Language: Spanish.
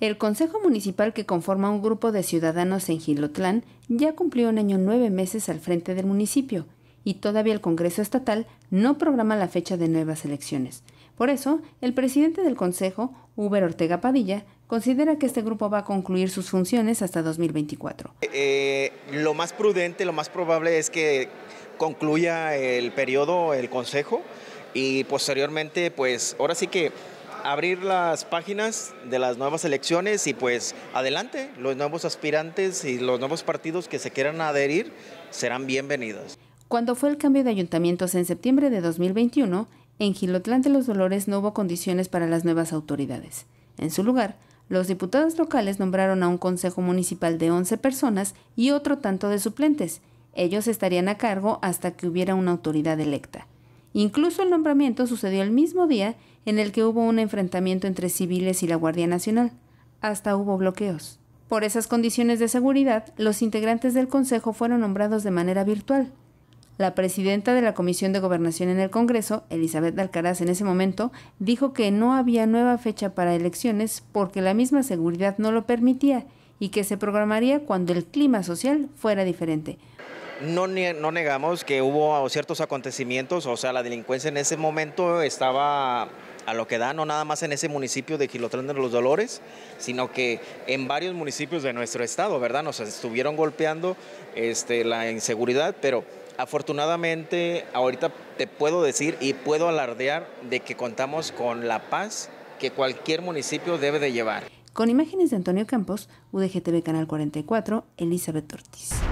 El Consejo Municipal que conforma un grupo de ciudadanos en Gilotlán ya cumplió un año nueve meses al frente del municipio y todavía el Congreso Estatal no programa la fecha de nuevas elecciones. Por eso, el presidente del Consejo, Uber Ortega Padilla, considera que este grupo va a concluir sus funciones hasta 2024. Eh, eh, lo más prudente, lo más probable es que concluya el periodo el Consejo y posteriormente, pues ahora sí que abrir las páginas de las nuevas elecciones y pues adelante, los nuevos aspirantes y los nuevos partidos que se quieran adherir serán bienvenidos. Cuando fue el cambio de ayuntamientos en septiembre de 2021, en Gilotlán de los Dolores no hubo condiciones para las nuevas autoridades. En su lugar, los diputados locales nombraron a un consejo municipal de 11 personas y otro tanto de suplentes. Ellos estarían a cargo hasta que hubiera una autoridad electa. Incluso el nombramiento sucedió el mismo día en el que hubo un enfrentamiento entre civiles y la Guardia Nacional. Hasta hubo bloqueos. Por esas condiciones de seguridad, los integrantes del Consejo fueron nombrados de manera virtual. La presidenta de la Comisión de Gobernación en el Congreso, Elizabeth Alcaraz, en ese momento, dijo que no había nueva fecha para elecciones porque la misma seguridad no lo permitía y que se programaría cuando el clima social fuera diferente. No, negamos que hubo ciertos acontecimientos, o sea, la delincuencia en ese momento estaba a lo que da, no nada más en ese municipio de Gilotrán de los Dolores, sino que en varios municipios de nuestro estado, ¿verdad? Nos estuvieron golpeando este, la inseguridad, pero afortunadamente ahorita te puedo decir y puedo alardear de que contamos con la paz que cualquier municipio debe de llevar. Con imágenes de Antonio Campos, UDGTV Canal 44, Elizabeth Ortiz.